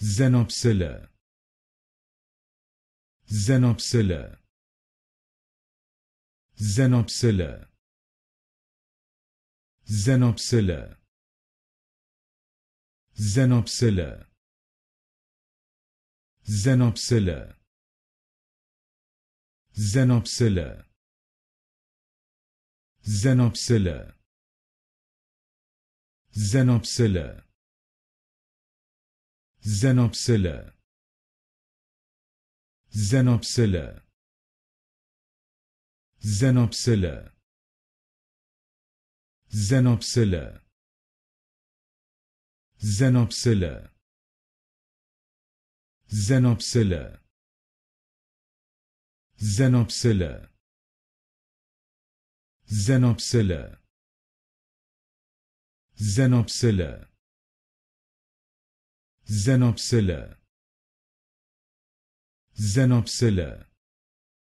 Xenopsila Xenopsila Xenopsila Xenopsila Xenopsila Xenopsila Xenopsila Xenopsila Xenopsila Xenopsilla Xenopsilla Xenopsilla Xenopsilla Xenopsilla Xenopsilla Xenopsilla Xenopsilla Xenopsilla زنوبسله زنوبسله